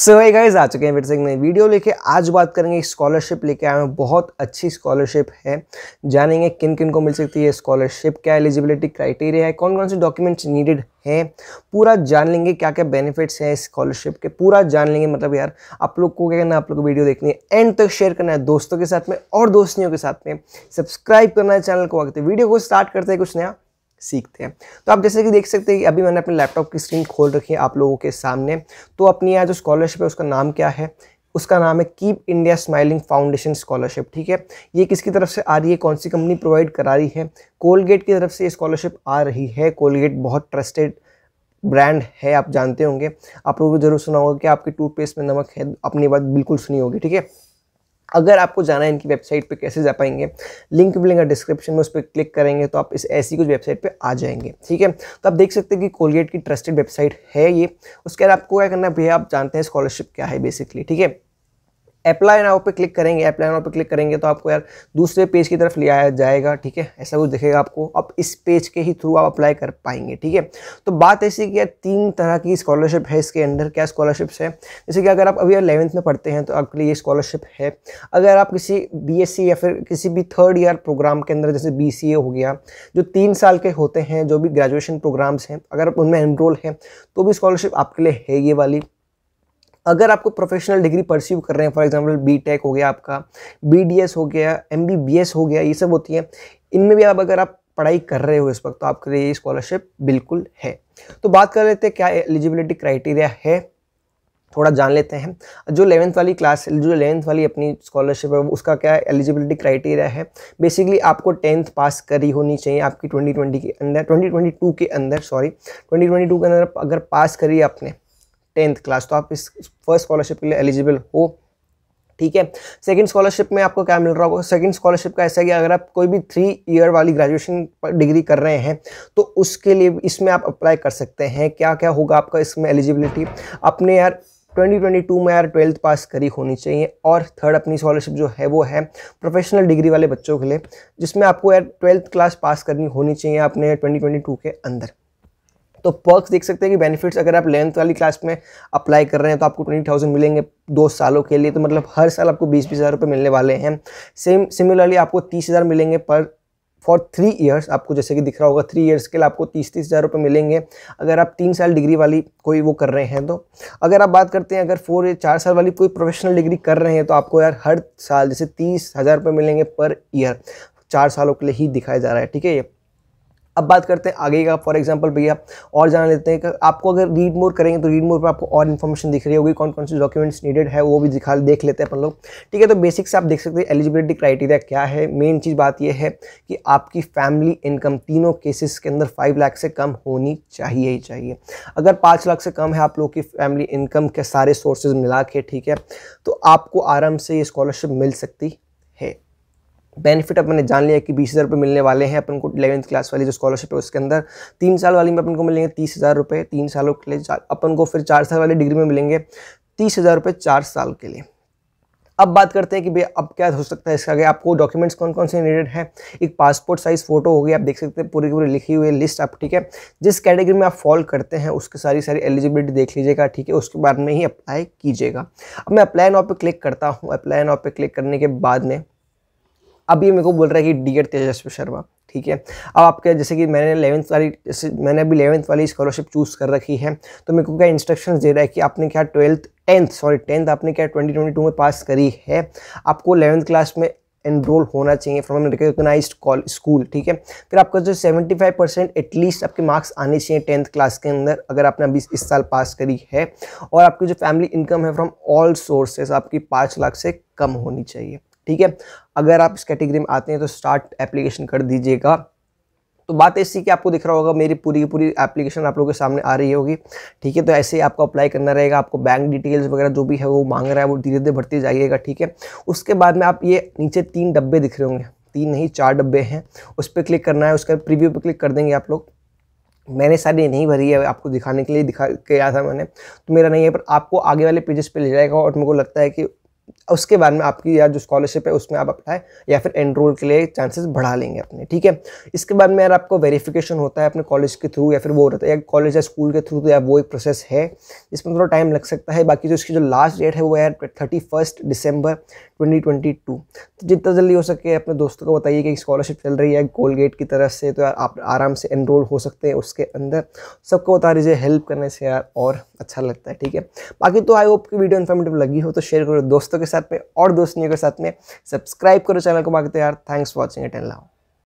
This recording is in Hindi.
सो ये गाइज आ चुके हैं फिर से नई वीडियो लेके आज बात करेंगे स्कॉलरशिप लेके आए हैं बहुत अच्छी स्कॉलरशिप है जानेंगे किन किन को मिल सकती है स्कॉलरशिप क्या एलिजिबिलिटी क्राइटेरिया है कौन कौन से डॉक्यूमेंट्स नीडेड हैं पूरा जान लेंगे क्या क्या बेनिफिट्स हैं स्कॉलरशिप के पूरा जान लेंगे मतलब यार आप लोग को क्या करना है आप लोग को वीडियो देखनी है एंड तक शेयर करना है दोस्तों के साथ में और दोस्तियों के साथ में सब्सक्राइब करना है चैनल को आगे वीडियो तो को स्टार्ट करते हैं कुछ नया सीखते हैं तो आप जैसे कि देख सकते हैं कि अभी मैंने अपने लैपटॉप की स्क्रीन खोल रखी है आप लोगों के सामने तो अपनी यहाँ जो स्कॉलरशिप है उसका नाम क्या है उसका नाम है keep India smiling foundation scholarship ठीक है ये किसकी तरफ से आ रही है कौन सी कंपनी प्रोवाइड करा रही है कोलगेट की तरफ से ये स्कॉलरशिप आ रही है कोलगेट बहुत ट्रस्टेड ब्रांड है आप जानते होंगे आप लोगों को जरूर सुना होगा कि आपके टूथपेस्ट में नमक है अपनी बात बिल्कुल सुनी होगी ठीक है अगर आपको जाना है इनकी वेबसाइट पे कैसे जा पाएंगे लिंक मिलेगा डिस्क्रिप्शन में उस पर क्लिक करेंगे तो आप इस ऐसी कुछ वेबसाइट पे आ जाएंगे ठीक है तो आप देख सकते हैं कि कोलगेट की ट्रस्टेड वेबसाइट है ये उसके बाद आपको क्या करना भैया आप जानते हैं स्कॉलरशिप क्या है बेसिकली ठीक है अप्लाई नाउ पे क्लिक करेंगे अप्लाई नाउ पे क्लिक करेंगे तो आपको यार दूसरे पेज की तरफ लिया जाएगा ठीक है ऐसा कुछ दिखेगा आपको अब आप इस पेज के ही थ्रू आप अप्लाई कर पाएंगे ठीक है तो बात ऐसी कि यार तीन तरह की स्कॉलरशिप है इसके अंडर क्या स्कॉलरशिप्स है जैसे कि अगर आप अभी अलेवंथ में पढ़ते हैं तो आपके लिए ये स्कॉलरशिप है अगर आप किसी बी या फिर किसी भी थर्ड ईयर प्रोग्राम के अंदर जैसे बी हो गया जो तीन साल के होते हैं जो भी ग्रेजुएशन प्रोग्राम्स हैं अगर आप उनमें एनरोल हैं तो भी स्कॉलरशिप आपके लिए है ये वाली अगर आपको प्रोफेशनल डिग्री परस्यू कर रहे हैं फॉर एग्जांपल बी टेक हो गया आपका बी हो गया एम हो गया ये सब होती हैं इनमें भी आप अगर आप पढ़ाई कर रहे हो इस वक्त तो आपके लिए स्कॉलरशिप बिल्कुल है तो बात कर लेते हैं क्या एलिजिबिलिटी क्राइटेरिया है थोड़ा जान लेते हैं जो इलेवंथ वाली क्लास जो इलेवंथ वाली अपनी स्कॉलरशिप है उसका क्या एलिजिबिलिटी क्राइटेरिया है बेसिकली आपको टेंथ पास करी होनी चाहिए आपकी 2020 के अंदर 2022 के अंदर सॉरी 2022 के अंदर अगर पास करी आपने टेंथ क्लास तो आप इस फर्स्ट स्कॉलरशिप के लिए एलिजिबल हो ठीक है सेकंड स्कॉलरशिप में आपको क्या मिल रहा होगा सेकंड स्कॉलरशिप का ऐसा है कि अगर आप कोई भी थ्री ईयर वाली ग्रेजुएशन डिग्री कर रहे हैं तो उसके लिए इसमें आप अप्लाई कर सकते हैं क्या क्या होगा आपका इसमें एलिजिबिलिटी अपने यार 2022 में यार ट्वेल्थ पास करी होनी चाहिए और थर्ड अपनी स्कॉलरशिप जो है वो है प्रोफेशनल डिग्री वाले बच्चों के लिए जिसमें आपको यार ट्वेल्थ क्लास पास करनी होनी चाहिए अपने 2022 के अंदर तो पर्क्स देख सकते हैं कि बेनिफिट्स अगर आप लेंथ वाली क्लास में अप्लाई कर रहे हैं तो आपको ट्वेंटी थाउजेंड मिलेंगे दो सालों के लिए तो मतलब हर साल आपको बीस बीस हज़ार रुपये मिलने वाले हैं सेम सिमिलरली आपको तीस हज़ार मिलेंगे पर फॉर थ्री ईयर्स आपको जैसे कि दिख रहा होगा थ्री ईयर्स के लिए आपको तीस तीस हज़ार रुपये मिलेंगे अगर आप तीन साल डिग्री वाली कोई वो कर रहे हैं तो अगर आप बात करते हैं अगर फोर या चार साल वाली कोई प्रोफेशनल डिग्री कर रहे हैं तो आपको यार हर साल जैसे तीस हज़ार रुपये मिलेंगे पर ईयर चार सालों के लिए ही दिखाया जा रहा है ठीक है ये अब बात करते हैं आगे का फॉर एग्जाम्पल भैया और जान लेते हैं कि आपको अगर रीड मोर करेंगे तो रीड मोर पर आपको और इन्फॉर्मेशन दिख रही होगी कौन कौन से डॉक्यूमेंट्स नीडेड है वो भी दिखा देख लेते हैं अपन लोग ठीक है तो बेसिक से आप देख सकते हैं एलिजिबिलिटी क्राइटेरिया क्या है मेन चीज़ बात यह है कि आपकी फैमिली इनकम तीनों केसेस के अंदर फाइव लाख से कम होनी चाहिए ही चाहिए अगर पाँच लाख से कम है आप लोग की फैमिली इनकम के सारे सोर्सेज मिला के ठीक है तो आपको आराम से ये स्कॉलरशिप मिल सकती है बेनिफिट अपन ने जान लिया कि बीस हज़ार रुपये मिलने वाले हैं अपन को इलेवंथ क्लास वाली जो स्कॉलरशिप है उसके अंदर तीन साल वाली में अपन को मिलेंगे तीस हज़ार रुपये तीन सालों के लिए अपन को फिर चार साल वाली डिग्री में मिलेंगे तीस हज़ार रुपये चार साल के लिए अब बात करते हैं कि भैया अब क्या हो सकता है इसका आगे आपको डॉक्यूमेंट्स कौन कौन से नीडेड है एक पासपोर्ट साइज़ फ़ोटो होगी आप देख सकते हैं पूरी की पूरी लिखी हुई लिस्ट आप ठीक है जिस कैटेगरी में आप फॉल करते हैं उसकी सारी सारी एलिजिबिलिटी देख लीजिएगा ठीक है उसके बाद में ही अप्लाई कीजिएगा अब मैं अप्लाई नाउ पर क्लिक करता हूँ अप्लाई नाव पर क्लिक करने के बाद में अब ये मेरे को बोल रहा है कि डी एड तेजस्वी शर्मा ठीक है अब आपके जैसे कि मैंने इलेवंथ वाली जैसे मैंने अभी इलेवंथ वाली स्कॉलरशिप चूज़ कर रखी है तो मेरे को क्या इंस्ट्रक्शंस दे रहा है कि आपने क्या ट्वेल्थ टेंथ सॉरी टेंथ आपने क्या ट्वेंटी ट्वेंटी टू में पास करी है आपको इलेवंथ क्लास में एनरोल होना चाहिए फ्रॉम कॉल स्कूल ठीक है फिर आपका जो 75 परसेंट एटलीस्ट आपके मार्क्स आने चाहिए टेंथ क्लास के अंदर अगर आपने अभी इस साल पास करी है और आपकी जो फैमिली इनकम है फ्रॉम ऑल सोर्सेस आपकी पाँच लाख से कम होनी चाहिए ठीक है अगर आप इस कैटेगरी में आते हैं तो स्टार्ट एप्लीकेशन कर दीजिएगा तो बात ऐसी कि आपको दिख रहा होगा मेरी पूरी की पूरी एप्लीकेशन आप लोगों के सामने आ रही होगी ठीक है तो ऐसे ही आपको अप्लाई करना रहेगा आपको बैंक डिटेल्स वगैरह जो भी है वो मांग रहा है वो धीरे धीरे भरते जाइएगा ठीक है उसके बाद में आप ये नीचे तीन डब्बे दिख रहे होंगे तीन नहीं चार डब्बे हैं उस पर क्लिक करना है उसका प्रीव्यू पर क्लिक कर देंगे आप लोग मैंने सारी नहीं भरी है आपको दिखाने के लिए दिखा के आया था मैंने तो मेरा नहीं है पर आपको आगे वाले पेजेस पे ले जाएगा और मेरे को लगता है कि उसके बाद में आपकी या जो स्कॉलरशिप है उसमें आप अप्लाई या फिर एनरोल के लिए चांसेस बढ़ा लेंगे अपने ठीक है इसके बाद में यार आपको वेरिफिकेशन होता है अपने कॉलेज के थ्रू या फिर वो रहता है या कॉलेज या स्कूल के थ्रू तो या वो एक प्रोसेस है इसमें थोड़ा टाइम लग सकता है बाकी जो इसकी जो लास्ट डेट है वो है थर्टी फर्स्ट दिसंबर 2022 तो जितना जल्दी हो सके अपने दोस्तों को बताइए कि स्कॉलरशिप चल रही है कोलगेट की तरफ से तो यार आप आराम से एनरोल हो सकते हैं उसके अंदर सबको बता दीजिए हेल्प करने से यार और अच्छा लगता है ठीक है बाकी तो आई होप की वीडियो इन्फॉर्मेटिव लगी हो तो शेयर करो दोस्तों के साथ में और दोस्तियों के साथ में सब्सक्राइब करो चैनल को बाकी तो यार थैंक्स वॉचिंग एट एंड लाओ